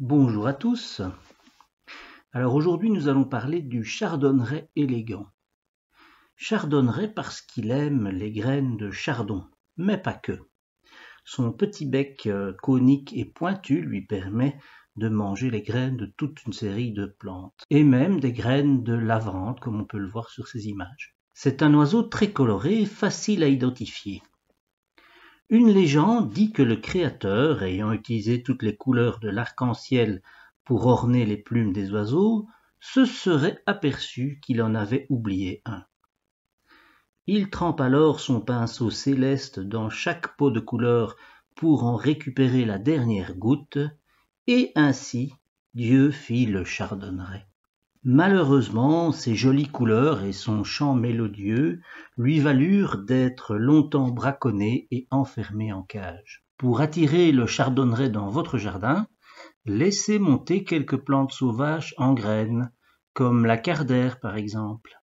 Bonjour à tous. Alors aujourd'hui, nous allons parler du chardonneret élégant. Chardonneret parce qu'il aime les graines de chardon, mais pas que. Son petit bec euh, conique et pointu lui permet de manger les graines de toute une série de plantes, et même des graines de lavande, comme on peut le voir sur ces images. C'est un oiseau très coloré et facile à identifier. Une légende dit que le Créateur, ayant utilisé toutes les couleurs de l'arc-en-ciel pour orner les plumes des oiseaux, se serait aperçu qu'il en avait oublié un. Il trempe alors son pinceau céleste dans chaque pot de couleur pour en récupérer la dernière goutte, et ainsi Dieu fit le chardonneret. Malheureusement, ses jolies couleurs et son chant mélodieux lui valurent d'être longtemps braconné et enfermé en cage. Pour attirer le chardonneret dans votre jardin, laissez monter quelques plantes sauvages en graines, comme la cardère par exemple.